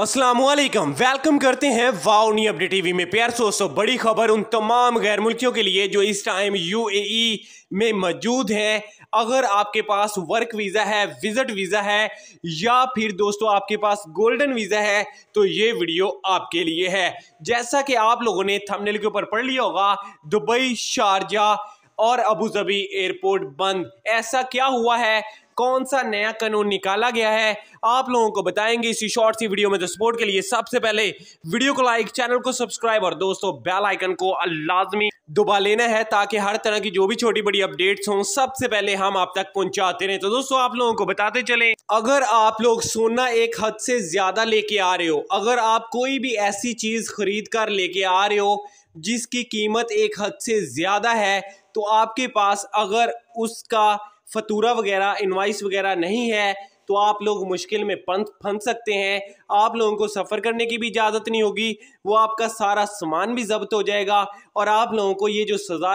Aslam welcome करते हैं वाओनी update TV में प्यार दोस्तों बड़ी खबर उन तमाम गैर मुल्कियों के लिए जो इस टाइम यूएई e में मौजूद हैं अगर आपके पास वर्क वीज़ा है विज़िट वीज़ा है या फिर दोस्तों आपके पास गोल्डन वीज़ा है तो ये वीडियो आपके लिए है जैसा कि आप लोगों ने थंबनेल के ऊपर पढ़ लिया होगा दुबई शारजा और अबू धाबी एयरपोर्ट बंद ऐसा क्या हुआ है कौन सा नया कानून निकाला गया है आप लोगों को बताएंगे इसी शॉर्ट सी वीडियो में तो सपोर्ट के लिए सबसे पहले वीडियो को लाइक चैनल को सब्सक्राइब और दोस्तों बेल आइकन को लाजमी दुबा लेना है ताकि हर तरह की जो भी छोटी बड़ी अपडेट्स हों सबसे पहले हम आप तक पहुंचाते रहें तो दोस्तों आप लोगों को बताते चलें अगर आप लोग सोना एक हद से ज़्यादा लेके आ रहे हो अगर आप कोई भी ऐसी चीज़ खरीद कर लेके आ रहे हो जिसकी कीमत एक हद से ज़्यादा है तो आपके पास अगर उसका फतूरा वगैरह इन्वाइस वगैरह नहीं है तो आप लोग मुश्किल में पंथ फंस सकते हैं आप लोगों को सफ़र करने की भी इजाज़त नहीं होगी वो आपका सारा सामान भी जब्त हो जाएगा और आप लोगों को ये जो सज़ा